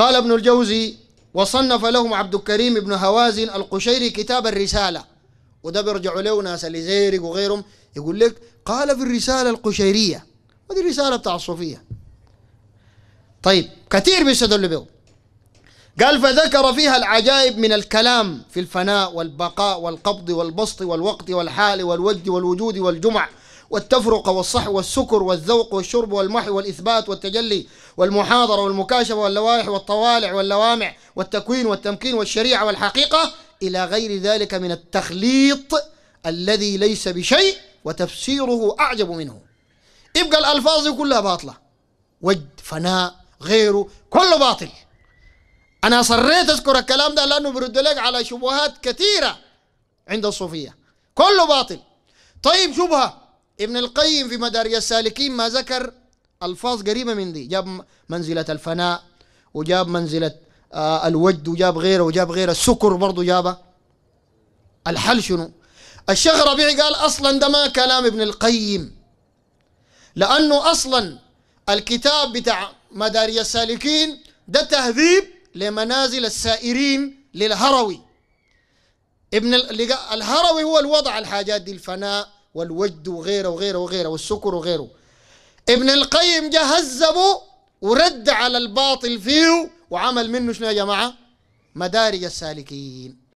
قال ابن الجوزي وصنف لهم عبد الكريم بن هوازن القشيري كتاب الرسالة وده بيرجعوا له ناس زيرق وغيرهم يقول لك قال في الرسالة القشيرية ودي الرسالة بتاع الصوفية طيب كثير بيستدل به قال فذكر فيها العجائب من الكلام في الفناء والبقاء والقبض والبسط والوقت والحال والوجد والوجود والجمع والتفرقة والصحو والسكر والذوق والشرب والمحي والإثبات والتجلي والمحاضرة والمكاشفة واللوائح والطوالع واللوامع والتكوين والتمكين والشريعة والحقيقة إلى غير ذلك من التخليط الذي ليس بشيء وتفسيره أعجب منه يبقى الألفاظ كلها باطلة وجد فناء غيره كله باطل أنا صريت أذكر الكلام ده لأنه برد لك على شبهات كثيرة عند الصوفية كله باطل طيب شبهة ابن القيم في مداري السالكين ما ذكر ألفاظ قريبة من دي جاب منزلة الفناء وجاب منزلة آه، الوجد وجاب غيره وجاب غيره السكر برضه جابه الحل شنو الشيخ ربيع قال أصلا ده ما كلام ابن القيم لأنه أصلا الكتاب بتاع مداري السالكين ده تهذيب لمنازل السائرين للهروي ابن الهروي هو الوضع الحاجات دي الفناء والوجد وغيره وغيره وغيره والسكر وغيره ابن القيم جهزبه ورد على الباطل فيه وعمل منه شنو يا جماعه؟ مدارج السالكين